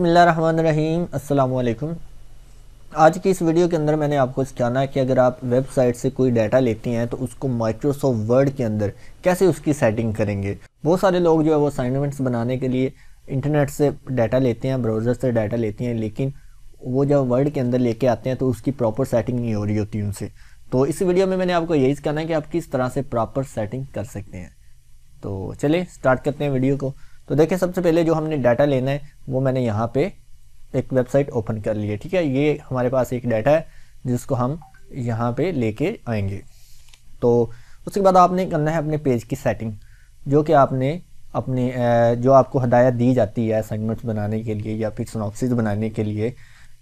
बसमीम् अल्लाम आज की इस वीडियो के अंदर मैंने आपको सिखाना है कि अगर आप वेबसाइट से कोई डाटा लेती हैं तो उसको माइक्रोसॉफ्ट वर्ड के अंदर कैसे उसकी सेटिंग करेंगे बहुत सारे लोग जो है वो असाइनमेंट्स बनाने के लिए इंटरनेट से डाटा लेते हैं ब्राउज़र से डाटा लेते हैं लेकिन वो जब वर्ड के अंदर लेके आते हैं तो उसकी प्रॉपर सेटिंग नहीं हो रही होती उनसे तो इस वीडियो में मैंने आपको यही सिखाना है कि आप किस तरह से प्रॉपर सेटिंग कर सकते हैं तो चलिए स्टार्ट करते हैं वीडियो को तो देखिए सबसे पहले जो हमने डाटा लेना है वो मैंने यहाँ पे एक वेबसाइट ओपन कर ली है ठीक है ये हमारे पास एक डाटा है जिसको हम यहाँ पे लेके आएंगे तो उसके बाद आपने करना है अपने पेज की सेटिंग जो कि आपने अपने जो आपको हदायत दी जाती है असाइनमेंट्स बनाने के लिए या फिर सोनॉप्सिस बनाने के लिए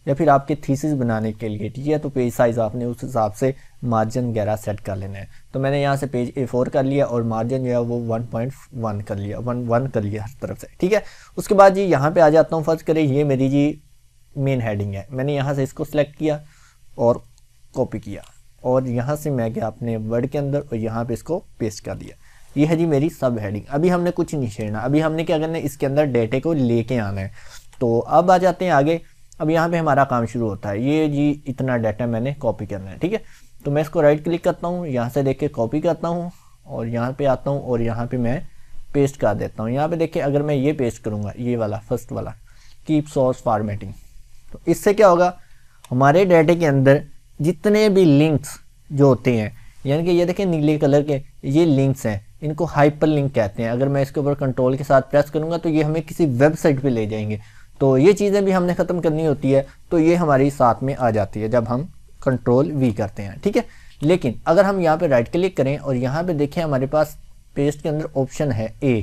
या फिर आपके थीसिस बनाने के लिए ठीक है तो पेज साइज़ आपने उस हिसाब से मार्जिन वगैरह सेट कर लेना है तो मैंने यहाँ से पेज ए फोर कर लिया और मार्जिन जो है वो वन पॉइंट वन कर लिया वन वन कर लिया हर तरफ से ठीक है उसके बाद जी यहाँ पे आ जाता हूँ फर्ज करें ये मेरी जी मेन हेडिंग है मैंने यहाँ से इसको सेलेक्ट किया और कॉपी किया और यहाँ से मैं गया अपने वर्ड के अंदर और यहाँ पे इसको पेस्ट कर दिया ये है जी मेरी सब हेडिंग अभी हमने कुछ नहीं छेड़ना अभी हमने क्या करना है इसके अंदर डेटे को लेके आना है तो अब आ जाते हैं आगे अब यहाँ पे हमारा काम शुरू होता है ये जी इतना डाटा मैंने कॉपी करना है ठीक है तो मैं इसको राइट क्लिक करता हूँ यहाँ से देख के कॉपी करता हूँ और यहाँ पे आता हूँ और यहाँ पे मैं पेस्ट कर देता हूँ यहाँ पे देखिए अगर मैं ये पेस्ट करूँगा ये वाला फर्स्ट वाला कीप सोर्स फार्मेटिंग तो इससे क्या होगा हमारे डाटे के अंदर जितने भी लिंक्स जो होते हैं यानी कि ये देखें नीले कलर के ये लिंक्स हैं इनको हाइपर लिंक कहते हैं अगर मैं इसके ऊपर कंट्रोल के साथ प्रेस करूँगा तो ये हमें किसी वेबसाइट पर ले जाएंगे तो ये चीज़ें भी हमने ख़त्म करनी होती है तो ये हमारी साथ में आ जाती है जब हम कंट्रोल वी करते हैं ठीक है लेकिन अगर हम यहाँ पे राइट क्लिक करें और यहाँ पे देखें हमारे पास पेस्ट के अंदर ऑप्शन है ए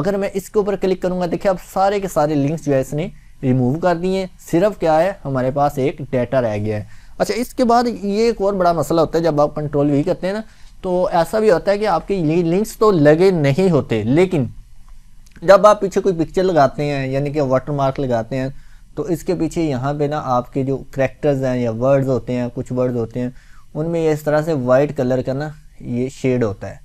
अगर मैं इसके ऊपर क्लिक करूँगा देखिए अब सारे के सारे लिंक्स जो है इसने रिमूव कर दिए सिर्फ क्या है हमारे पास एक डेटा रह गया है अच्छा इसके बाद ये एक और बड़ा मसला होता है जब आप कंट्रोल वी करते हैं ना तो ऐसा भी होता है कि आपके ये लिंक्स तो लगे नहीं होते लेकिन जब आप पीछे कोई पिक्चर लगाते हैं यानी कि वाटर मार्क लगाते हैं तो इसके पीछे यहाँ पे ना आपके जो करेक्टर्स हैं या वर्ड्स होते हैं कुछ वर्ड्स होते हैं उनमें ये इस तरह से वाइट कलर का ना ये शेड होता है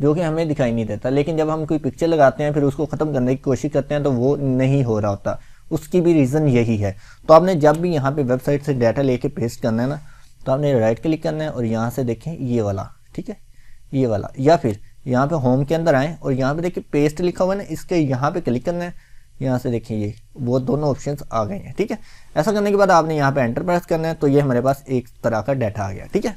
जो कि हमें दिखाई नहीं देता लेकिन जब हम कोई पिक्चर लगाते हैं फिर उसको ख़त्म करने की कोशिश करते हैं तो वो नहीं हो रहा होता उसकी भी रीज़न यही है तो आपने जब भी यहाँ पे वेबसाइट से डाटा लेके पेस्ट करना है ना तो आपने राइट क्लिक करना है और यहाँ से देखें ये वाला ठीक है ये वाला या फिर यहाँ पे होम के अंदर आएँ और यहाँ पे देखिए पेस्ट लिखा हुआ है ना इसके यहाँ पे क्लिक करना है यहाँ से देखें ये वो दोनों ऑप्शन आ गए हैं ठीक है ऐसा करने के बाद आपने यहाँ पे एंटर प्रेस करना है तो ये हमारे पास एक तरह का डाटा आ गया ठीक है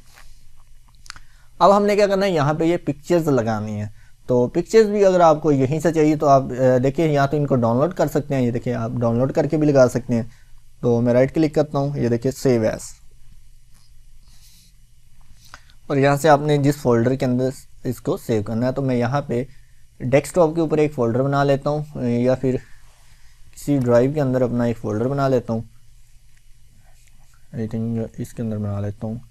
अब हमने क्या करना है यहाँ पे ये पिक्चर्स लगानी है तो पिक्चर्स भी अगर आपको यहीं से चाहिए तो आप देखिए यहाँ तो इनको डाउनलोड कर सकते हैं ये देखिए आप डाउनलोड करके भी लगा सकते हैं तो मैं राइट क्लिक करता हूँ ये देखिए सेव एस और यहाँ से आपने जिस फोल्डर के अंदर इसको सेव करना है तो मैं यहाँ पे डेस्कटॉप के ऊपर एक फ़ोल्डर बना लेता हूँ या फिर किसी ड्राइव के अंदर अपना एक फोल्डर बना लेता हूँ आई थिंक इसके अंदर बना लेता हूँ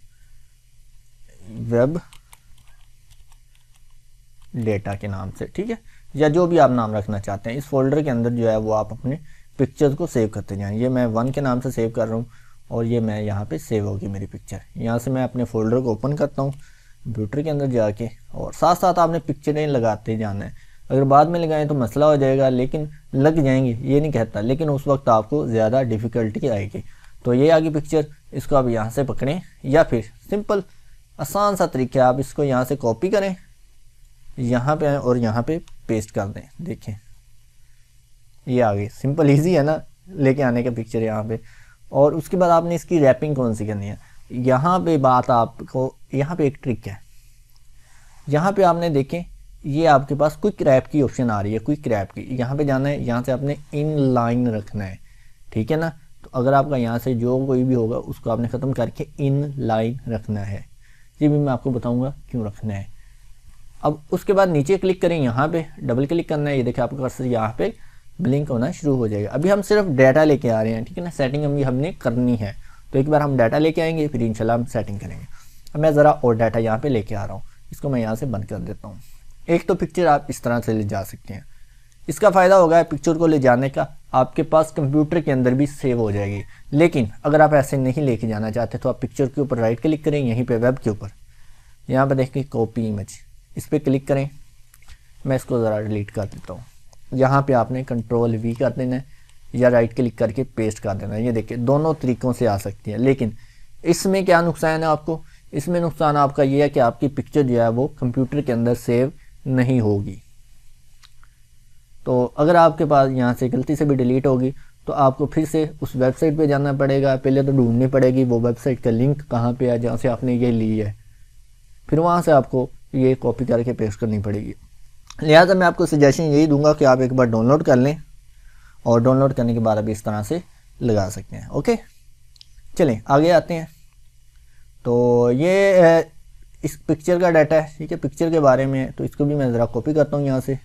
वेब डेटा के नाम से ठीक है या जो भी आप नाम रखना चाहते हैं इस फोल्डर के अंदर जो है वो आप अपने पिक्चर्स को सेव करते जाएं ये मैं वन के नाम से सेव कर रहा हूँ और ये मैं यहाँ पे सेव होगी मेरी पिक्चर यहाँ से मैं अपने फोल्डर को ओपन करता हूँ कंप्यूटर के अंदर जाके और साथ साथ आपने पिक्चरें लगाते जाना है अगर बाद में लगाएं तो मसला हो जाएगा लेकिन लग जाएंगे ये नहीं कहता लेकिन उस वक्त आपको ज़्यादा डिफ़िकल्टी आएगी तो ये आगे पिक्चर इसको आप यहाँ से पकड़ें या फिर सिंपल आसान सा तरीका है आप इसको यहाँ से कॉपी करें यहाँ पे आएँ और यहाँ पे पेस्ट कर दें देखें ये आगे सिंपल इजी है ना लेके आने का पिक्चर यहाँ पे और उसके बाद आपने इसकी रैपिंग कौन सी करनी है यहाँ पे बात आपको यहाँ पे एक ट्रिक है यहाँ पे आपने देखें ये आपके पास क्विक रैप की ऑप्शन आ रही है क्विक रैप की यहाँ पे जाना है यहाँ से आपने इन लाइन रखना है ठीक है ना तो अगर आपका यहाँ से जो कोई भी होगा उसको आपने ख़त्म करके इन लाइन रखना है ये भी मैं आपको बताऊँगा क्यों रखना है अब उसके बाद नीचे क्लिक करें यहाँ पे डबल क्लिक करना है ये देखिए आपका कर्सर यहाँ पे ब्लिंक होना शुरू हो जाएगा अभी हम सिर्फ डाटा लेके आ रहे हैं ठीक है ना सेटिंग अभी हमने करनी है तो एक बार हम डाटा लेके आएंगे फिर इंशाल्लाह हम सेटिंग करेंगे अब मैं ज़रा और डाटा यहाँ पे लेके आ रहा हूँ इसको मैं यहाँ से बंद कर देता हूँ एक तो पिक्चर आप इस तरह से ले जा सकते हैं इसका फ़ायदा होगा पिक्चर को ले जाने का आपके पास कंप्यूटर के अंदर भी सेव हो जाएगी लेकिन अगर आप ऐसे नहीं लेके जाना चाहते तो आप पिक्चर के ऊपर राइट क्लिक करें यहीं पे वेब के ऊपर यहाँ पर देखें कॉपी इमेज इस पर क्लिक करें मैं इसको ज़रा डिलीट कर देता हूँ यहाँ पर आपने कंट्रोल वी कर देना है या राइट क्लिक करके पेस्ट कर देना है ये देखिए दोनों तरीक़ों से आ सकती है लेकिन इसमें क्या नुकसान है आपको इसमें नुकसान आपका ये है कि आपकी पिक्चर जो है वो कंप्यूटर के अंदर सेव नहीं होगी तो अगर आपके पास यहाँ से गलती से भी डिलीट होगी तो आपको फिर से उस वेबसाइट पे जाना पड़ेगा पहले तो ढूंढनी पड़ेगी वो वेबसाइट का लिंक कहाँ पे है जहाँ से आपने ये ली है फिर वहाँ से आपको ये कॉपी करके पेश करनी पड़ेगी लिहाजा मैं आपको सजेशन यही दूंगा कि आप एक बार डाउनलोड कर लें और डाउनलोड करने के बाद अभी इस तरह से लगा सकते हैं ओके चलें आगे आते हैं तो ये इस पिक्चर का डाटा है ठीक है पिक्चर के बारे में तो इसको भी मैं ज़रा कॉपी करता हूँ यहाँ से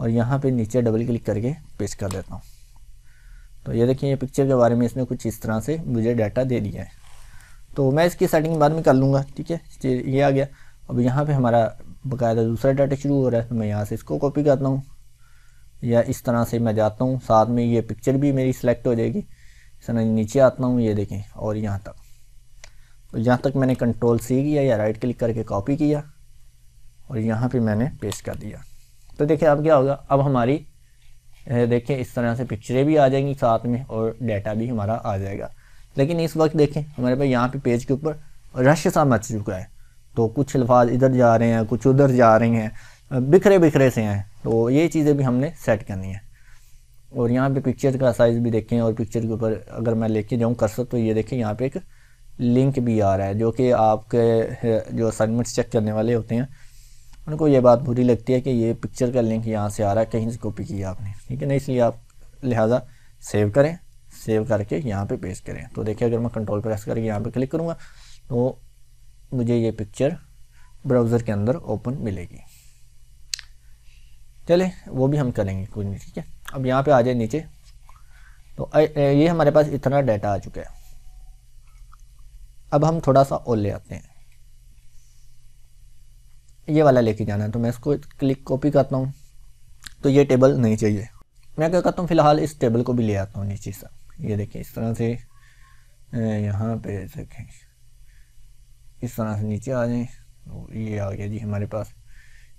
और यहाँ पे नीचे डबल क्लिक करके पेस्ट कर देता हूँ तो ये देखिए ये पिक्चर के बारे में इसने कुछ इस तरह से मुझे डाटा दे दिया है तो मैं इसकी सेटिंग बाद में कर लूँगा ठीक है ये आ गया अब यहाँ पर हमारा बाकायदा दूसरा डाटा शुरू हो रहा है तो मैं यहाँ से इसको कॉपी करता हूँ या इस तरह से मैं जाता हूँ साथ में ये पिक्चर भी मेरी सेलेक्ट हो जाएगी इस नीचे आता हूँ ये देखें और यहाँ तक तो जहाँ तक मैंने कंट्रोल सी किया या राइट क्लिक करके कॉपी किया और यहाँ पे मैंने पेस्ट कर दिया तो देखिए अब क्या होगा अब हमारी देखें इस तरह से पिक्चरें भी आ जाएंगी साथ में और डाटा भी हमारा आ जाएगा लेकिन इस वक्त देखें हमारे पास यहाँ पे पेज के ऊपर रश सा मच चुका है तो कुछ अल्फाज इधर जा रहे हैं कुछ उधर जा रहे हैं बिखरे बिखरे से हैं तो ये चीज़ें भी हमने सेट करनी है और यहाँ पे पिक्चर का साइज़ भी देखें और पिक्चर के ऊपर अगर मैं लेके जाऊँ कर्सर तो ये देखें यहाँ पे एक लिंक भी आ रहा है जो कि आपके जो असाइनमेंट्स चेक करने वाले होते हैं उनको ये बात बुरी लगती है कि ये पिक्चर का लिंक यहाँ से आ रहा है कहीं से कॉपी किया आपने ठीक है ना इसलिए आप लिहाजा सेव करें सेव करके यहाँ पे पेस्ट करें तो देखिए अगर मैं कंट्रोल प्रेस करके यहाँ पे क्लिक करूँगा तो मुझे ये पिक्चर ब्राउज़र के अंदर ओपन मिलेगी चले वो भी हम करेंगे कुछ नहीं ठीक है अब यहाँ पे आ जाए नीचे तो ये हमारे पास इतना डाटा आ चुका है अब हम थोड़ा सा और ले आते हैं ये वाला लेके जाना है तो मैं इसको क्लिक कॉपी करता हूँ तो ये टेबल नहीं चाहिए मैं क्या करता हूँ फिलहाल इस टेबल को भी ले आता हूँ नीचे सा ये देखिए इस तरह से यहाँ पे देखें इस तरह से नीचे आ जाएँ ये आ गया जी हमारे पास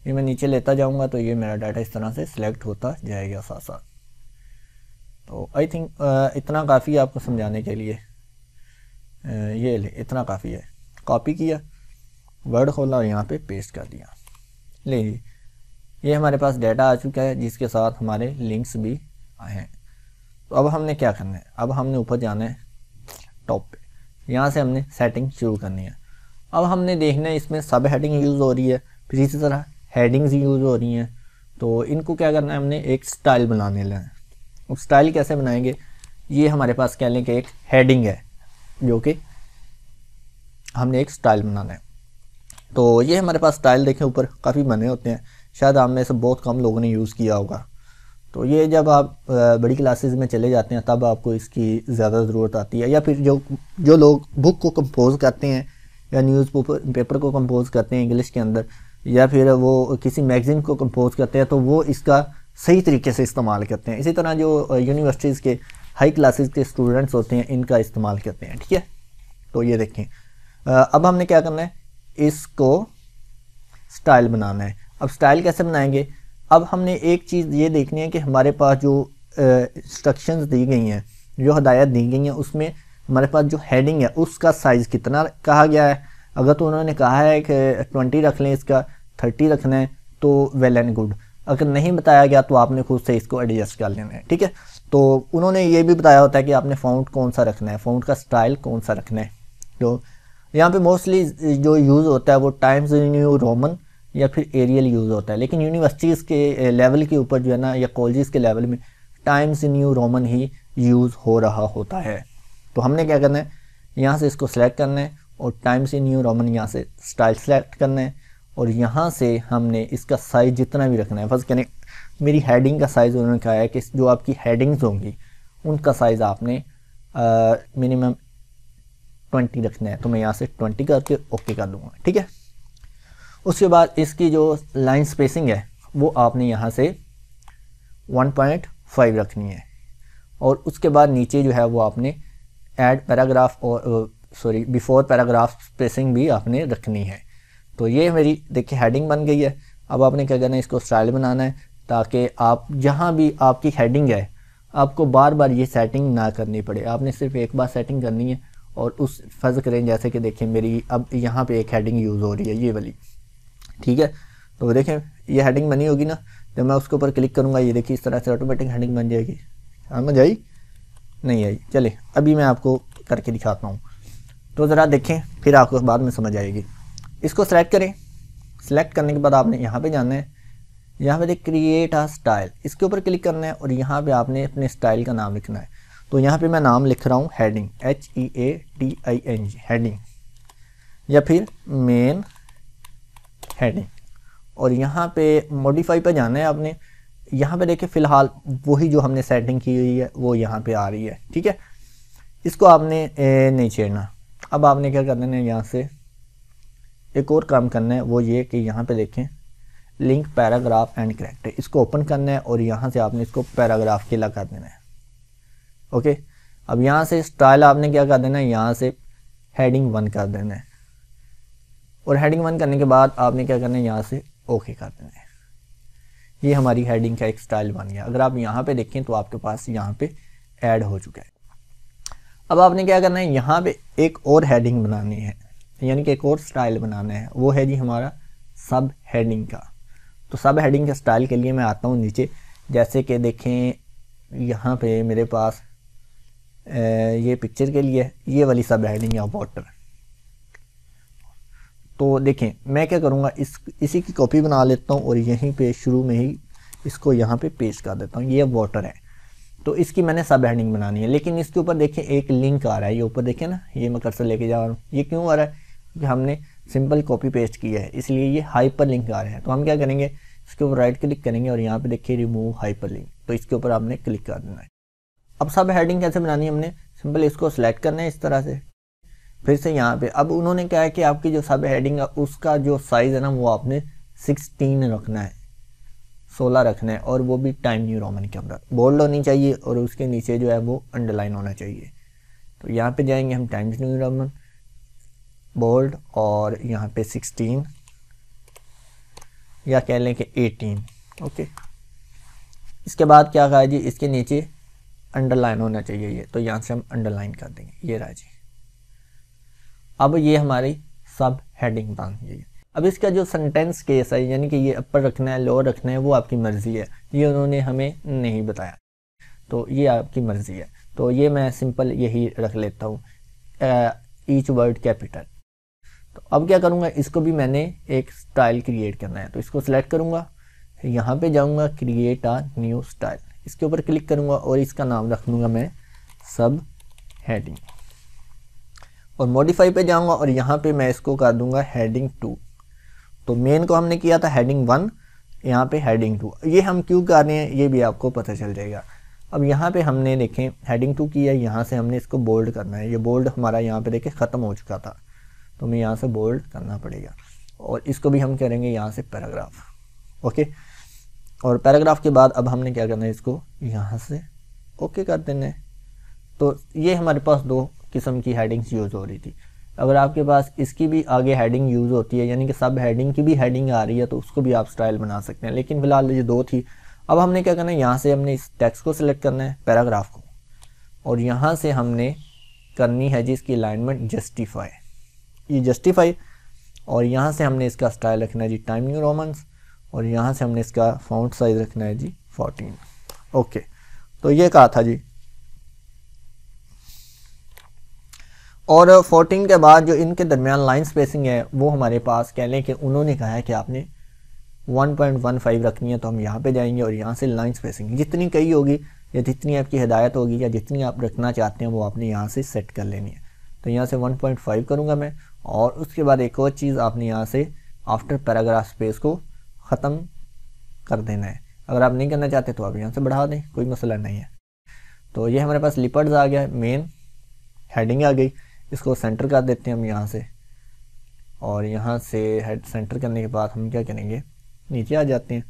ये मैं नीचे लेता जाऊँगा तो ये मेरा डाटा इस तरह से सिलेक्ट होता जाएगा साथ साथ तो आई थिंक इतना काफ़ी आपको समझाने के लिए ये ले इतना काफ़ी है कॉपी किया वर्ड खोला और यहाँ पे पेस्ट कर दिया ले जी ये हमारे पास डाटा आ चुका है जिसके साथ हमारे लिंक्स भी आए हैं तो अब हमने क्या करना है अब हमने ऊपर जाना है टॉप पे यहाँ से हमने सेटिंग शुरू करनी है अब हमने देखना है इसमें सब हेडिंग यूज़ हो रही है फिर इसी तरह हेडिंग्स यूज़ हो रही हैं तो इनको क्या करना है हमने एक स्टाइल बनाने लें है अब स्टाइल कैसे बनाएंगे ये हमारे पास कह लें कि एक हेडिंग है जो कि हमने एक स्टाइल बनाना है तो ये हमारे पास स्टाइल देखें ऊपर काफ़ी बने होते हैं शायद आप में से बहुत कम लोगों ने यूज़ किया होगा तो ये जब आप बड़ी क्लासेस में चले जाते हैं तब आपको इसकी ज़्यादा ज़रूरत आती है या फिर जो जो लोग बुक को कंपोज करते हैं या न्यूज़ पेपर को कंपोज करते हैं इंग्लिश के अंदर या फिर वो किसी मैगज़ीन को कंपोज करते हैं तो वो इसका सही तरीके से इस्तेमाल करते हैं इसी तरह जो यूनिवर्सिटीज़ के हाई क्लासेस के स्टूडेंट्स होते हैं इनका इस्तेमाल करते हैं ठीक है तो ये देखें अब हमने क्या करना है इसको स्टाइल बनाना है अब स्टाइल कैसे बनाएंगे अब हमने एक चीज़ ये देखनी है कि हमारे पास जो इंस्ट्रक्शन दी गई हैं जो हदायत दी गई हैं उसमें हमारे पास जो हेडिंग है उसका साइज़ कितना कहा गया है अगर तो उन्होंने कहा है कि ट्वेंटी रख लें इसका थर्टी रखना है तो वेल एंड गुड अगर नहीं बताया गया तो आपने खुद से इसको एडजस्ट कर लेना है ठीक है तो उन्होंने ये भी बताया होता है कि आपने फ़ाउंट कौन सा रखना है फ़ाउंट का स्टाइल कौन सा रखना है तो यहाँ पे मोस्टली जो यूज़ होता है वो टाइम्स न्यू रोमन या फिर एरियल यूज़ होता है लेकिन यूनिवर्सिटीज़ के लेवल eh, के ऊपर जो है ना या कॉलेज़ के लेवल में टाइम्स न्यू रोमन ही यूज़ हो रहा होता है तो हमने क्या करना है यहाँ से इसको सेलेक्ट करना है और टाइम्स न्यू रोमन यहाँ से स्टाइल सेलेक्ट करना है और यहाँ से हमने इसका साइज़ जितना भी रखना है फर्स्ट कनेक्ट मेरी हेडिंग का साइज़ उन्होंने कहा है कि जो आपकी हेडिंग्स होंगी उनका साइज़ आपने मिनिमम ट्वेंटी रखना है तो मैं यहाँ से ट्वेंटी करके ओके कर दूँगा ठीक है उसके बाद इसकी जो लाइन स्पेसिंग है वो आपने यहाँ से वन पॉइंट फाइव रखनी है और उसके बाद नीचे जो है वो आपने ऐड पैराग्राफ और सॉरी बिफोर पैराग्राफ स्पेसिंग भी आपने रखनी है तो ये मेरी देखिए हेडिंग बन गई है अब आपने क्या करना है इसको स्टाइल बनाना है ताकि आप जहाँ भी आपकी हेडिंग है आपको बार बार ये सेटिंग ना करनी पड़े आपने सिर्फ एक बार सेटिंग करनी है और उस फर्ज करें जैसे कि देखें मेरी अब यहाँ पे एक हेडिंग यूज़ हो रही है ये वाली ठीक है तो देखें ये हेडिंग बनी होगी ना जब मैं उसके ऊपर क्लिक करूँगा ये देखिए इस तरह से ऑटोमेटिक हेडिंग बन जाएगी समझ आई नहीं आई चले अभी मैं आपको करके दिखाता हूँ तो ज़रा देखें फिर आपको बाद में समझ आएगी इसको सेलेक्ट करें सेलेक्ट करने के बाद आपने यहाँ पर जाना है यहाँ पे देख क्रिएट आ स्टाइल इसके ऊपर क्लिक करना है और यहाँ पे आपने अपने स्टाइल का नाम लिखना है तो यहाँ पे मैं नाम लिख रहा हूँ heading H E A T I N G heading या फिर मेन हेडिंग और यहाँ पे मॉडिफाई पे जाना है आपने यहाँ पे देखे फ़िलहाल वही जो हमने सेटिंग की हुई है वो यहाँ पे आ रही है ठीक है इसको आपने ए, नहीं छेड़ना अब आपने क्या करना है यहाँ से एक और काम करना है वो ये कि यहाँ पे देखें लिंक पैराग्राफ एंड करेक्टर इसको ओपन करना है और यहाँ से आपने इसको पैराग्राफ के कर देना है ओके अब यहाँ से स्टाइल आपने क्या कर देना है यहाँ से हेडिंग वन कर देना है और हेडिंग वन करने के बाद आपने क्या करना है यहाँ से ओके कर देना है ये हमारी हेडिंग का एक स्टाइल बन गया अगर आप यहाँ पे देखें तो आपके पास यहाँ पे ऐड हो चुका है अब आपने क्या करना है यहाँ पे एक और हेडिंग बनानी है यानी कि एक और स्टाइल बनाना है वो है जी हमारा सब हेडिंग का तो सब हेडिंग के स्टाइल के लिए मैं आता हूँ नीचे जैसे कि देखें यहाँ पे मेरे पास ये पिक्चर के लिए ये वाली सब हेडिंग या वाटर तो देखें मैं क्या करूँगा इस इसी की कॉपी बना लेता हूँ और यहीं पे शुरू में ही इसको यहाँ पे पेश कर देता हूँ ये वाटर है तो इसकी मैंने सब हेडिंग बनानी है लेकिन इसके ऊपर देखें एक लिंक आ रहा है ये ऊपर देखें ना ये मैं कर्सर लेके जा रहा हूँ ये क्यों आ रहा है हमने सिंपल कॉपी पेस्ट किया है इसलिए ये हाइपर लिंक आ रहे हैं तो हम क्या करेंगे इसके ऊपर राइट क्लिक करेंगे और यहाँ पे देखिए रिमूव हाइपर लिंक तो इसके ऊपर आपने क्लिक कर देना है अब सब हेडिंग कैसे बनानी है हमने सिंपल इसको सेलेक्ट करना है इस तरह से फिर से यहाँ पे अब उन्होंने क्या है कि आपकी जो सब हेडिंग है उसका जो साइज़ है ना वो आपने सिक्सटीन रखना है सोलह रखना है और वो भी टाइम न्यू रोमन के अंदर बोल्ड होनी चाहिए और उसके नीचे जो है वो अंडरलाइन होना चाहिए तो यहाँ पे जाएंगे हम टाइम्स न्यू रोमन बोल्ड और यहाँ पे 16 या कह लें कि 18 ओके इसके बाद क्या कहा जी इसके नीचे अंडरलाइन होना चाहिए ये तो यहाँ से हम अंडरलाइन कर देंगे ये रहा जी अब ये हमारी सब हेडिंग बन गई अब इसका जो सेंटेंस केस है यानी कि ये अपर रखना है लोअर रखना है वो आपकी मर्ज़ी है ये उन्होंने हमें नहीं बताया तो ये आपकी मर्ज़ी है तो ये मैं सिंपल यही रख लेता हूँ ईच वर्ड कैपिटल तो अब क्या करूँगा इसको भी मैंने एक स्टाइल क्रिएट करना है तो इसको सिलेक्ट करूँगा फिर यहाँ पे जाऊँगा क्रिएट आ न्यू स्टाइल इसके ऊपर क्लिक करूँगा और इसका नाम रख लूँगा मैं सब हैडिंग और मॉडिफाई पे जाऊँगा और यहाँ पे मैं इसको कर दूँगा हेडिंग टू तो मेन को हमने किया था हेडिंग वन यहाँ पे हेडिंग टू ये हम क्यों कर रहे हैं ये भी आपको पता चल जाएगा अब यहाँ पे हमने देखें हेडिंग टू किया यहाँ से हमने इसको बोल्ड करना है ये बोल्ड हमारा यहाँ पे देखें ख़त्म हो चुका था तो हमें यहाँ से बोल्ड करना पड़ेगा और इसको भी हम करेंगे यहाँ से पैराग्राफ ओके और पैराग्राफ के बाद अब हमने क्या करना है इसको यहाँ से ओके कर देना है तो ये हमारे पास दो किस्म की हेडिंग्स यूज़ हो रही थी अगर आपके पास इसकी भी आगे हेडिंग यूज़ होती है यानी कि सब हेडिंग की भी हेडिंग आ रही है तो उसको भी आप स्टाइल बना सकते हैं लेकिन फिलहाल ये दो थी अब हमने क्या करना है यहाँ से हमने इस टेक्स्ट को सिलेक्ट करना है पैराग्राफ को और यहाँ से हमने करनी है जी इसकी अलाइनमेंट जस्टिफाई ये जस्टिफाई और यहाँ से हमने इसका स्टाइल रखना है जी टाइम न्यू रोमन्स और यहाँ से हमने इसका फाउंड साइज रखना है जी फोर्टीन ओके तो ये कहा था जी और फोर्टीन के बाद जो इनके दरमियान लाइन स्पेसिंग है वो हमारे पास कह लें कि उन्होंने कहा है कि आपने 1.15 रखनी है तो हम यहाँ पे जाएंगे और यहाँ से लाइन स्पेसिंग जितनी कई होगी या जितनी आपकी हिदायत होगी या जितनी आप रखना चाहते हैं वो आपने यहाँ से सेट कर लेनी है तो यहाँ से 1.5 करूँगा मैं और उसके बाद एक और चीज़ आपने यहाँ से आफ्टर पैराग्राफ स्पेस को ख़त्म कर देना है अगर आप नहीं करना चाहते तो आप यहाँ से बढ़ा दें कोई मसला नहीं है तो ये हमारे पास लिपर्ड्स आ गया मेन हेडिंग आ गई इसको सेंटर कर देते हैं हम यहाँ से और यहाँ से हेड सेंटर करने के बाद हम क्या करेंगे नीचे आ जाते हैं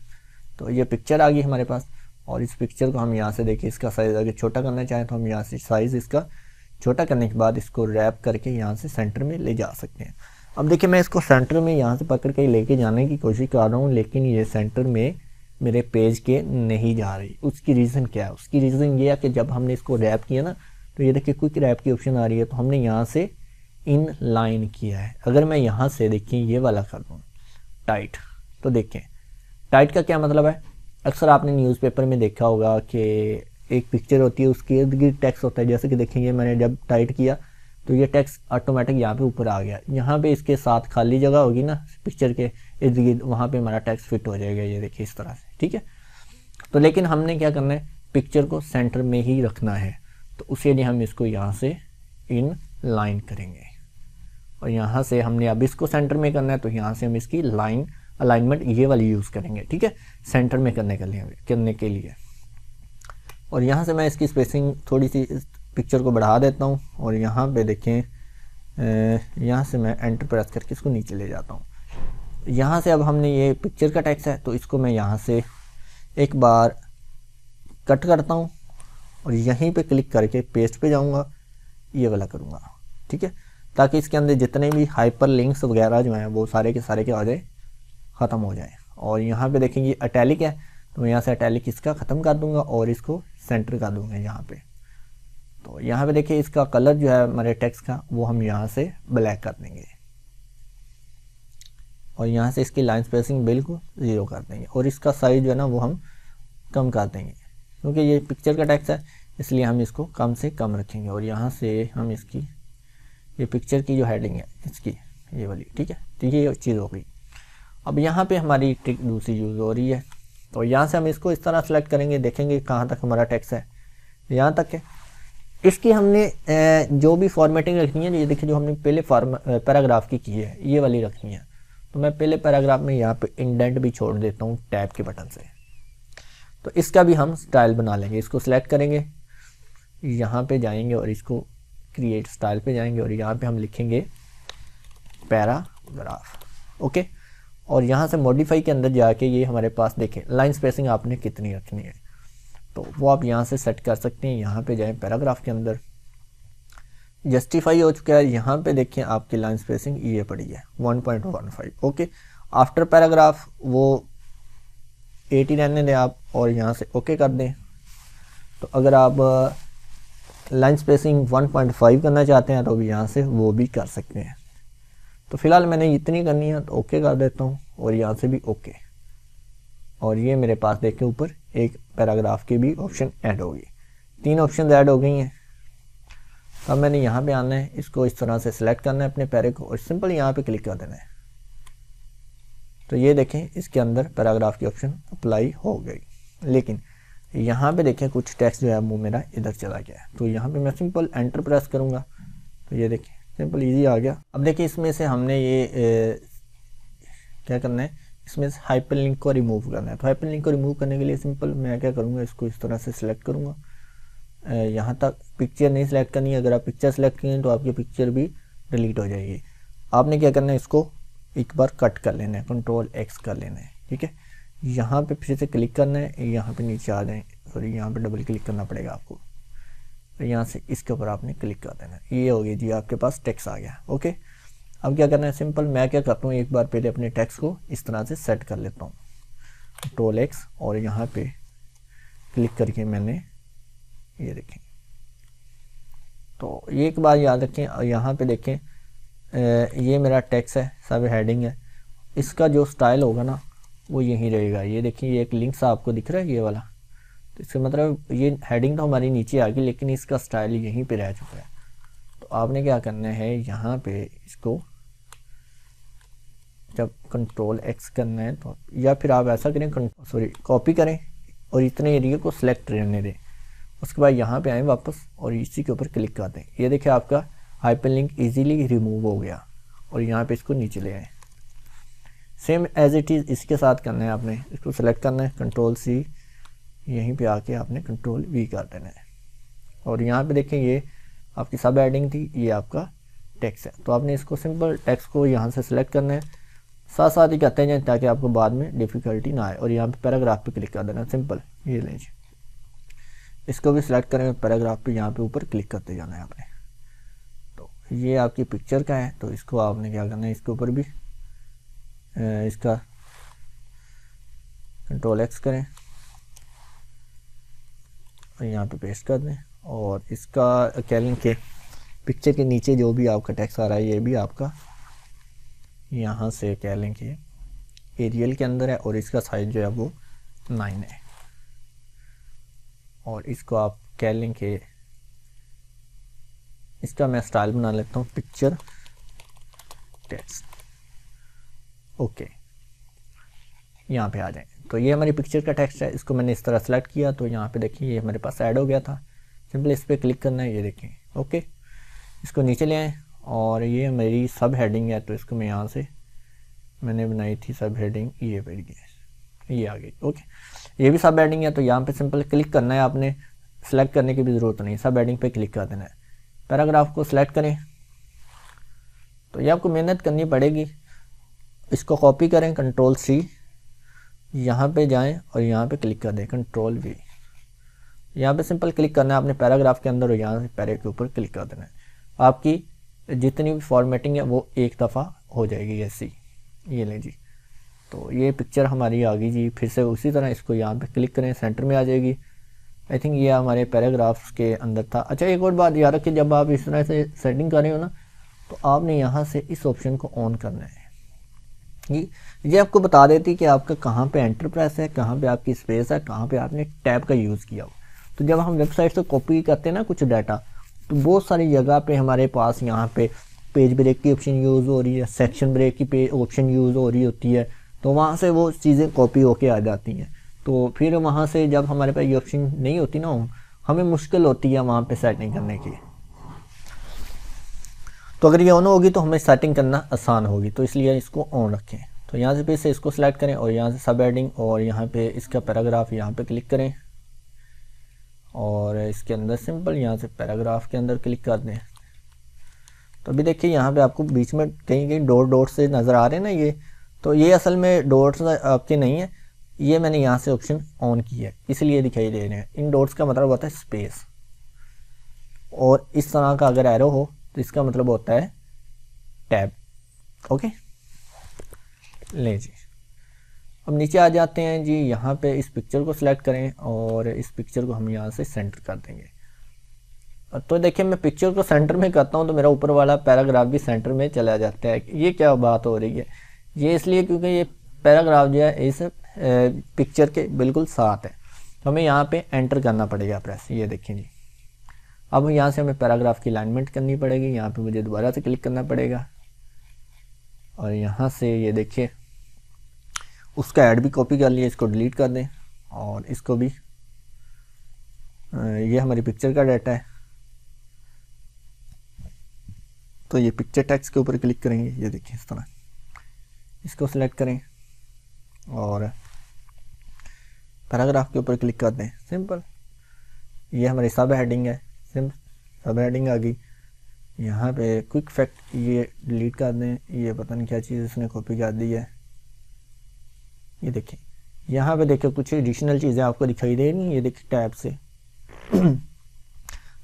तो ये पिक्चर आ गई हमारे पास और इस पिक्चर को हम यहाँ से देखिए इसका साइज़ अगर छोटा करना चाहें तो हम यहाँ से साइज़ इसका छोटा करने के बाद इसको रैप करके यहाँ से सेंटर में ले जा सकते हैं अब देखिए मैं इसको सेंटर में यहाँ से पकड़ के लेके जाने की कोशिश कर रहा हूँ लेकिन ये सेंटर में मेरे पेज के नहीं जा रही उसकी रीज़न क्या है उसकी रीज़न ये है कि जब हमने इसको रैप किया ना तो ये देखिए क्विक रैप की ऑप्शन आ रही है तो हमने यहाँ से इन लाइन किया है अगर मैं यहाँ से देखिए ये वाला कर दूँ टाइट तो देखें टाइट का क्या मतलब है अक्सर आपने न्यूज़पेपर में देखा होगा कि एक पिक्चर होती है उसके इर्द गिर्द टैक्स होता है जैसे कि देखेंगे मैंने जब टाइट किया तो ये टैक्स ऑटोमेटिक यहाँ पे ऊपर आ गया यहाँ पे इसके साथ खाली जगह होगी ना पिक्चर के इर्द गिर्द वहाँ पर हमारा टैक्स फिट हो जाएगा ये देखिए इस तरह से ठीक है तो लेकिन हमने क्या करना है पिक्चर को सेंटर में ही रखना है तो उसे लिए हम इसको यहाँ से इन लाइन करेंगे और यहाँ से हमने अब इसको सेंटर में करना है तो यहाँ से हम इसकी लाइन अलाइनमेंट ये वाली यूज़ करेंगे ठीक है सेंटर में करने के लिए करने के लिए और यहाँ से मैं इसकी स्पेसिंग थोड़ी सी इस पिक्चर को बढ़ा देता हूँ और यहाँ पे देखें यहाँ से मैं एंटर प्रेस करके इसको नीचे ले जाता हूँ यहाँ से अब हमने ये पिक्चर का टैक्स है तो इसको मैं यहाँ से एक बार कट करता हूँ और यहीं पे क्लिक करके पेस्ट पे जाऊँगा ये वाला करूँगा ठीक है ताकि इसके अंदर जितने भी हाइपर लिंक्स वगैरह जो हैं वो सारे के सारे के आ जाए ख़त्म हो जाए और यहाँ पर देखेंगे अटैलिक है तो यहाँ से अटैलिक इसका ख़त्म कर दूंगा और इसको सेंटर कर दूंगा यहाँ पे तो यहाँ पे देखिए इसका कलर जो है हमारे टेक्स्ट का वो हम यहाँ से ब्लैक कर देंगे और यहाँ से इसकी लाइन स्पेसिंग बिल्कुल ज़ीरो कर देंगे और इसका साइज़ जो है ना वो हम कम कर देंगे क्योंकि ये पिक्चर का टैक्स है इसलिए हम इसको कम से कम रखेंगे और यहाँ से हम इसकी ये पिक्चर की जो हेडिंग है इसकी ये वाली ठीक है तो ये चीज़ हो गई अब यहाँ पे हमारी ट्रिक दूसरी यूज़ हो रही है तो यहाँ से हम इसको इस तरह सेलेक्ट करेंगे देखेंगे कहाँ तक हमारा टैक्स है यहाँ तक है इसकी हमने जो भी फॉर्मेटिंग रखनी है ये देखिए जो हमने पहले फॉर्म पैराग्राफ की की है ये वाली रखनी है तो मैं पहले पैराग्राफ में यहाँ पे इंडेंट भी छोड़ देता हूँ टैब के बटन से तो इसका भी हम स्टाइल बना लेंगे इसको सिलेक्ट करेंगे यहाँ पे जाएंगे और इसको क्रिएट स्टाइल पे जाएंगे और यहाँ पे हम लिखेंगे पैराग्राफ ओके और यहाँ से मॉडिफाई के अंदर जाके ये हमारे पास देखें लाइन स्पेसिंग आपने कितनी रखनी है तो वो आप यहाँ से सेट कर सकते हैं यहाँ पे जाएं पैराग्राफ के अंदर जस्टिफाई हो चुका है यहाँ पे देखें आपकी लाइन स्पेसिंग ये पड़ी है 1.15 ओके आफ्टर पैराग्राफ वो 80 रहने दें आप और यहाँ से ओके कर दें तो अगर आप लाइन स्पेसिंग फाइव करना चाहते हैं तो भी यहाँ से वो भी कर सकते हैं तो फिलहाल मैंने इतनी करनी है तो ओके कर देता हूँ और यहाँ से भी ओके और ये मेरे पास देखें ऊपर एक पैराग्राफ की भी ऑप्शन ऐड होगी तीन ऑप्शन ऐड हो गई हैं अब मैंने यहाँ पे आना है इसको इस तरह से सिलेक्ट करना है अपने पैरे को और सिंपल यहाँ पे क्लिक कर देना है तो ये देखें इसके अंदर पैराग्राफ की ऑप्शन अप्लाई हो गई लेकिन यहाँ पे देखें कुछ टेक्स्ट जो है वो मेरा इधर चला गया है तो यहाँ पे मैं सिंपल एंटर प्रेस करूँगा तो ये देखें सिंपल इजी आ गया अब देखिए इसमें से हमने ये ए, क्या करना है इसमें से हाइपर लिंक को रिमूव करना है तो हाइपर लिंक को रिमूव करने के लिए सिंपल मैं क्या करूँगा इसको इस तरह से सिलेक्ट करूँगा यहाँ तक पिक्चर नहीं सिलेक्ट करनी अगर आप पिक्चर सेलेक्ट करेंगे तो आपकी पिक्चर भी डिलीट हो जाएगी आपने क्या करना है इसको एक बार कट कर लेना है कंट्रोल एक्स कर लेना है ठीक है यहाँ पे फिर से क्लिक करना है यहाँ पे नीचे आ जाए सॉरी यहाँ पे डबल क्लिक करना पड़ेगा आपको और तो यहाँ से इसके ऊपर आपने क्लिक कर देना ये हो गया जी आपके पास टैक्स आ गया ओके अब क्या करना है सिंपल मैं क्या करता हूँ एक बार पहले अपने टैक्स को इस तरह से सेट कर लेता हूँ टोल एक्स और यहाँ पे क्लिक करके मैंने ये देखें तो एक बार याद रखें और यहाँ पे देखें ये मेरा टैक्स है सब हेडिंग है इसका जो स्टाइल होगा ना वो यहीं रहेगा ये देखिए ये एक लिंक्स आपको दिख रहा है ये वाला तो इसका मतलब ये हेडिंग तो हमारी नीचे आ गई लेकिन इसका स्टाइल यहीं पे रह चुका है तो आपने क्या करना है यहाँ पे इसको जब कंट्रोल एक्स करना है तो या फिर आप ऐसा करें सॉरी कॉपी करें और इतने एरिया को सिलेक्ट रहने दें उसके बाद यहाँ पे आएँ वापस और इसी के ऊपर क्लिक कर दें ये देखिए आपका हाइपर लिंक ईजीली रिमूव हो गया और यहाँ पे इसको नीचे ले आए सेम एज इट इज़ इसके साथ करना है आपने इसको सेलेक्ट करना है कंट्रोल सी यहीं पे आके आपने कंट्रोल वी कर देना है और यहाँ पे देखें ये आपकी सब एडिंग थी ये आपका टेक्स है तो आपने इसको सिंपल टेक्स को यहाँ से सिलेक्ट करना है साथ साथ ही कहते हैं ताकि आपको बाद में डिफ़िकल्टी ना आए और यहाँ पे पैराग्राफ पे क्लिक कर देना सिंपल ये लीजिए इसको भी सिलेक्ट करें पैराग्राफ पे यहाँ पे ऊपर क्लिक करते जाना है आपने तो ये आपकी पिक्चर का है तो इसको आपने क्या करना है इसके ऊपर भी इसका कंट्रोल एक्स करें यहाँ पे पेस्ट कर दें और इसका कह लें कि पिक्चर के नीचे जो भी आपका टैक्स आ रहा है ये भी आपका यहाँ से कह लें कि एरियल के अंदर है और इसका साइज जो है वो नाइन है और इसको आप कह लें कि इसका मैं स्टाइल बना लेता हूँ पिक्चर टेक्स्ट ओके यहाँ पे आ जाए तो ये हमारी पिक्चर का टेक्स्ट है इसको मैंने इस तरह सेलेक्ट किया तो यहाँ पे देखिए ये हमारे पास ऐड हो गया था सिंपली इस पर क्लिक करना है ये देखें ओके इसको नीचे ले आएँ और ये मेरी सब हेडिंग है तो इसको मैं यहाँ से मैंने बनाई थी सब हेडिंग ये गई ये आ गई ओके ये भी सब हेडिंग है तो यहाँ पर सिंपल क्लिक करना है आपने सेलेक्ट करने की भी ज़रूरत नहीं सब हेडिंग पर क्लिक कर देना है पैराग्राफ को सेलेक्ट करें तो ये आपको मेहनत करनी पड़ेगी इसको कॉपी करें कंट्रोल सी यहाँ पे जाएं और यहाँ पे क्लिक कर दें कंट्रोल वी यहाँ पे सिंपल क्लिक करना है आपने पैराग्राफ के अंदर और यहाँ से पैरे के ऊपर क्लिक कर देना है आपकी जितनी भी फॉर्मेटिंग है वो एक दफ़ा हो जाएगी ऐसी ये लें जी तो ये पिक्चर हमारी आ गई जी फिर से उसी तरह इसको यहाँ पे क्लिक करें सेंटर में आ जाएगी आई थिंक ये हमारे पैराग्राफ्स के अंदर था अच्छा एक और बात याद रखिए जब आप इस तरह से सेटिंग कर रहे हो ना तो आपने यहाँ से इस ऑप्शन को ऑन करना है ये ये आपको बता देती है कि आपका कहाँ पे एंटर प्रेस है कहाँ पे आपकी स्पेस है कहाँ पे आपने टैब का यूज़ किया हो तो जब हम वेबसाइट से कॉपी करते हैं ना कुछ डाटा तो बहुत सारी जगह पे हमारे पास यहाँ पे पेज ब्रेक की ऑप्शन यूज़ हो रही है सेक्शन ब्रेक की ऑप्शन यूज़ हो रही होती है तो वहाँ से वो चीज़ें कॉपी होके आ जाती हैं तो फिर वहाँ से जब हमारे पास ये ऑप्शन नहीं होती ना हमें मुश्किल होती है वहाँ पर सेटिंग करने की तो अगर ये ऑन होगी तो हमें सेटिंग करना आसान होगी तो इसलिए इसको ऑन रखें तो यहाँ से फिर से इसको सिलेक्ट करें और यहाँ से सब एडिंग और यहाँ पे इसका पैराग्राफ यहाँ पे क्लिक करें और इसके अंदर सिंपल यहाँ से पैराग्राफ के अंदर क्लिक कर दें तो अभी देखिए यहाँ पे आपको बीच में कहीं कहीं डोर डोर से नज़र आ रहे हैं ना ये तो ये असल में डोर्स आपके नहीं है ये मैंने यहाँ से ऑप्शन ऑन किया है इसलिए दिखाई दे रहे हैं इन डोर्स का मतलब होता है स्पेस और इस तरह का अगर एरो हो तो इसका मतलब होता है टैब ओके ले जी अब नीचे आ जाते हैं जी यहाँ पे इस पिक्चर को सिलेक्ट करें और इस पिक्चर को हम यहाँ से सेंटर कर देंगे तो देखिए मैं पिक्चर को सेंटर में करता हूँ तो मेरा ऊपर वाला पैराग्राफ भी सेंटर में चला जाता है ये क्या बात हो रही है ये इसलिए क्योंकि ये पैराग्राफ जो है इस पिक्चर के बिल्कुल साथ है तो हमें यहाँ पे एंटर करना पड़ेगा प्रेस ये देखें जी अब यहाँ से हमें पैराग्राफ की अलाइनमेंट करनी पड़ेगी यहाँ पे मुझे दोबारा से क्लिक करना पड़ेगा और यहाँ से ये देखिए उसका ऐड भी कॉपी कर लिया इसको डिलीट कर दें और इसको भी ये हमारी पिक्चर का डाटा है तो ये पिक्चर टैक्स के ऊपर क्लिक करेंगे ये देखिए इस तरह इसको सिलेक्ट करें और पैराग्राफ के ऊपर क्लिक कर दें सिंपल ये हमारी सब हेडिंग है सिंप सब हेडिंग आ गई यहाँ पे क्विक फैक्ट ये डिलीट कर दें ये पता नहीं क्या चीज़ उसने कॉपी कर दी है ये देखें यहाँ पे देखें कुछ एडिशनल चीज़ें आपको दिखाई दे रही ये देखें टैब से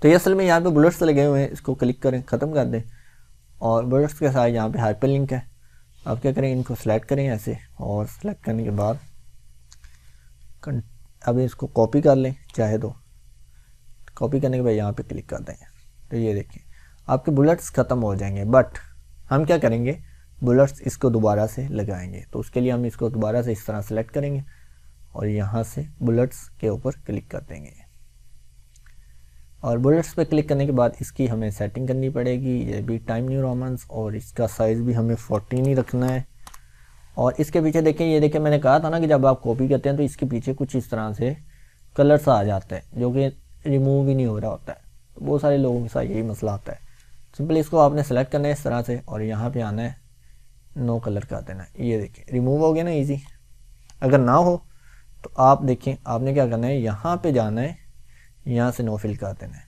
तो ये असल में यहाँ पे बुलेट्स लगे हुए हैं इसको क्लिक करें ख़त्म कर दें और बुलेट्स के साथ यहाँ पे हाइपर लिंक है आप क्या करें इनको सेलेक्ट करें ऐसे और सेलेक्ट करने के बाद अब इसको कॉपी कर लें चाहे तो कॉपी करने के बाद यहाँ पे क्लिक कर देंगे तो ये देखिए आपके बुलेट्स ख़त्म हो जाएंगे बट हम क्या करेंगे बुलेट्स इसको दोबारा से लगाएंगे तो उसके लिए हम इसको दोबारा से इस तरह सेलेक्ट करेंगे और यहाँ से बुलेट्स के ऊपर क्लिक कर देंगे और बुलेट्स पे क्लिक करने के बाद इसकी हमें सेटिंग करनी पड़ेगी ये भी टाइम न्यू रोमांस और इसका साइज़ भी हमें फोर्टीन ही रखना है और इसके पीछे देखें ये देखें मैंने कहा था ना कि जब आप कॉपी करते हैं तो इसके पीछे कुछ इस तरह से कलर्स आ जाते हैं जो कि रिमूव भी नहीं हो रहा होता है बहुत सारे लोगों के साथ यही मसला आता है सिंपली इसको आपने सेलेक्ट करना है इस तरह से और यहाँ पे आना है नो कलर का देना है ये देखिए रिमूव हो गया ना इजी अगर ना हो तो आप देखें आपने क्या करना है यहाँ पे जाना है यहाँ से नो फिल कर देना है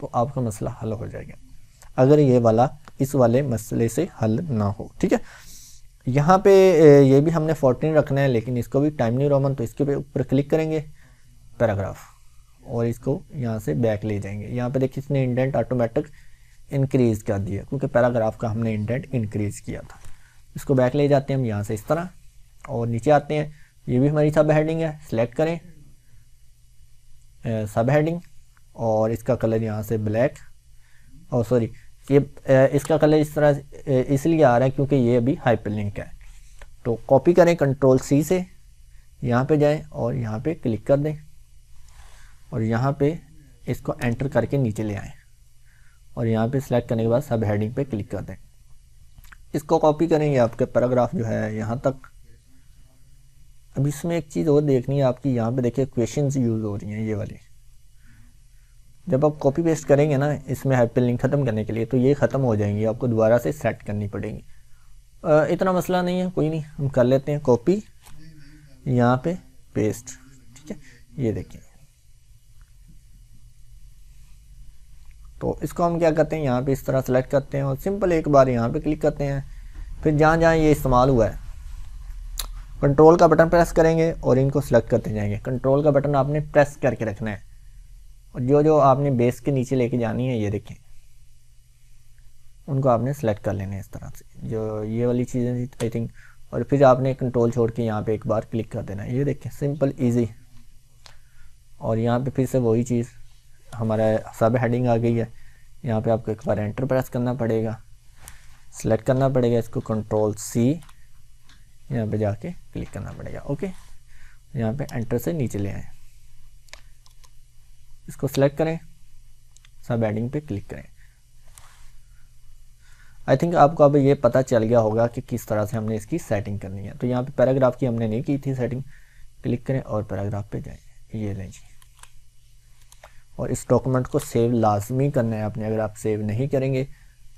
तो आपका मसला हल हो जाएगा अगर ये वाला इस वाले मसले से हल ना हो ठीक है यहाँ पे ये भी हमने फोर्टीन रखना है लेकिन इसको भी टाइम नहीं रोमन तो इसके ऊपर क्लिक करेंगे पैराग्राफ और इसको यहाँ से बैक ले जाएंगे यहाँ पे देखिए इसने इंडेंट ऑटोमेटिक इंक्रीज़ कर दिया क्योंकि पैराग्राफ का हमने इंडेंट इंक्रीज़ किया था इसको बैक ले जाते हैं हम यहाँ से इस तरह और नीचे आते हैं ये भी हमारी सब हेडिंग है सिलेक्ट करें सब हेडिंग और इसका कलर यहाँ से ब्लैक और सॉरी ये इसका कलर इस तरह इसलिए आ रहा है क्योंकि ये अभी हाइपरलिंक है तो कॉपी करें कंट्रोल सी से यहाँ पे जाएं और यहाँ पे क्लिक कर दें और यहाँ पे इसको एंटर करके नीचे ले आएँ और यहाँ पे सिलेक्ट करने के बाद सब हेडिंग पे क्लिक कर दें इसको कॉपी करेंगे आपके पैराग्राफ जो है यहाँ तक अब इसमें एक चीज़ और देखनी है आपकी यहाँ पे देखिए क्वेश्चन यूज़ हो रही हैं ये वाले जब आप कॉपी पेस्ट करेंगे ना इसमें हाइपर लिंक ख़त्म करने के लिए तो ये ख़त्म हो जाएंगी आपको दोबारा से सेट करनी पड़ेगी इतना मसला नहीं है कोई नहीं हम कर लेते हैं कॉपी यहाँ पे पेस्ट ठीक है ये देखिए तो इसको हम क्या करते हैं यहाँ पे इस तरह सेलेक्ट करते हैं और सिंपल एक बार यहाँ पे क्लिक करते हैं फिर जहाँ जहाँ ये इस्तेमाल हुआ है कंट्रोल का बटन प्रेस करेंगे और इनको सेलेक्ट करते जाएंगे कंट्रोल का बटन आपने प्रेस करके रखना है और जो जो आपने बेस के नीचे लेके जानी है ये देखें उनको आपने सेलेक्ट कर लेना है इस तरह से जो ये वाली चीज़ें आई थिंक और फिर आपने कंट्रोल छोड़ के यहाँ पर एक बार क्लिक कर देना है ये देखें सिंपल ईजी और यहाँ पर फिर से वही चीज़ हमारा सब हेडिंग आ गई है यहाँ पे आपको एक बार एंटर प्रेस करना पड़ेगा सेलेक्ट करना पड़ेगा इसको कंट्रोल सी यहाँ पे जाके क्लिक करना पड़ेगा ओके यहाँ पे एंटर से नीचे ले आए इसको सेलेक्ट करें सब हेडिंग पे क्लिक करें आई थिंक आपको अब ये पता चल गया होगा कि किस तरह से हमने इसकी सेटिंग करनी है तो यहाँ पे पैराग्राफ की हमने नहीं की थी सेटिंग क्लिक करें और पैराग्राफ पे जाएं ये लें जी और इस डॉक्यूमेंट को सेव लाजमी करना है आपने अगर आप सेव नहीं करेंगे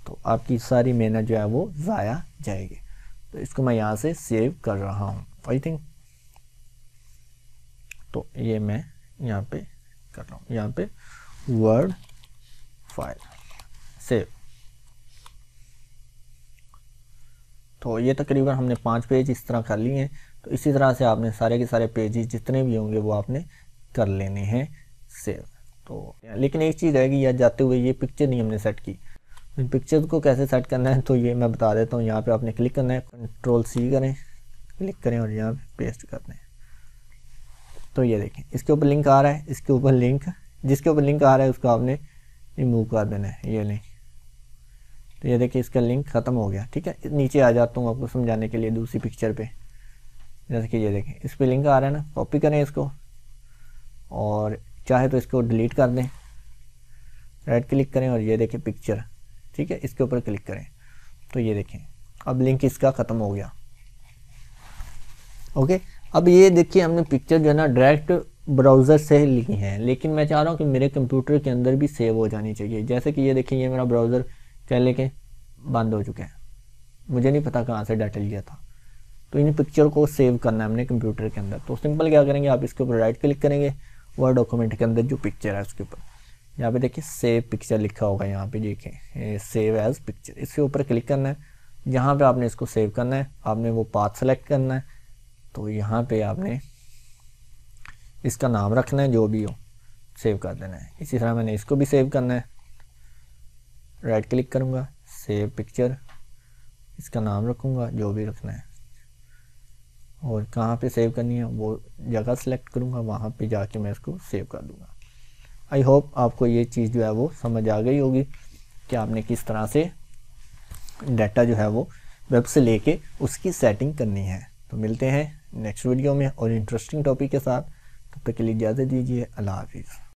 तो आपकी सारी मेहनत जो है वो ज़ाया जाएगी तो इसको मैं यहाँ से सेव कर रहा हूँ आई थिंक तो ये मैं यहाँ पे कर रहा हूँ यहाँ पे वर्ड फाइल सेव तो ये तकरीबन हमने पांच पेज इस तरह कर लिए हैं तो इसी तरह से आपने सारे के सारे पेजेस जितने भी होंगे वो आपने कर लेने हैं सेव तो लेकिन एक चीज़ है कि यार जाते हुए ये पिक्चर नहीं हमने सेट की इन पिक्चर को कैसे सेट करना है तो ये मैं बता देता हूँ यहाँ पे आपने क्लिक करना है कंट्रोल सी करें क्लिक करें और यहाँ पे पेस्ट कर दें तो ये देखें इसके ऊपर लिंक आ रहा है इसके ऊपर लिंक जिसके ऊपर लिंक आ रहा है उसको आपने रिमूव कर देना है ये लिंक तो ये देखिए इसका लिंक ख़त्म हो गया ठीक है नीचे आ जाता हूँ आपको समझाने के लिए दूसरी पिक्चर पे जैसे कि ये देखें इस पर लिंक आ रहा है ना कॉपी करें इसको और चाहे तो इसको डिलीट कर दें राइट क्लिक करें और ये देखें पिक्चर ठीक है इसके ऊपर क्लिक करें तो ये देखें अब लिंक इसका ख़त्म हो गया ओके अब ये देखिए हमने पिक्चर जो है ना डायरेक्ट ब्राउज़र से ली है लेकिन मैं चाह रहा हूँ कि मेरे कंप्यूटर के अंदर भी सेव हो जानी चाहिए जैसे कि ये देखिए ये मेरा ब्राउज़र कह लेके बंद हो चुका है मुझे नहीं पता कहाँ से डाटा लिया था तो इन पिक्चर को सेव करना है हमने कंप्यूटर के अंदर तो सिंपल क्या करेंगे आप इसके ऊपर राइट क्लिक करेंगे वर्ड डॉक्यूमेंट के अंदर जो पिक्चर है उसके ऊपर यहाँ पे देखिए सेव पिक्चर लिखा होगा यहाँ पे देखें सेव एज पिक्चर इसके ऊपर क्लिक करना है यहाँ पे आपने इसको सेव करना है आपने वो पाथ सेलेक्ट करना है तो यहाँ पे आपने इसका नाम रखना है जो भी हो सेव कर देना है इसी तरह मैंने इसको भी सेव करना है राइट क्लिक करूँगा सेव पिक्चर इसका नाम रखूँगा जो भी रखना है और कहाँ पे सेव करनी है वो जगह सेलेक्ट करूँगा वहाँ पे जाके मैं इसको सेव कर दूँगा आई होप आपको ये चीज़ जो है वो समझ आ गई होगी कि आपने किस तरह से डाटा जो है वो वेब से लेके उसकी सेटिंग करनी है तो मिलते हैं नेक्स्ट वीडियो में और इंटरेस्टिंग टॉपिक के साथ तब तक के लिए इजाज़त दीजिए अल्लाह हाफिज़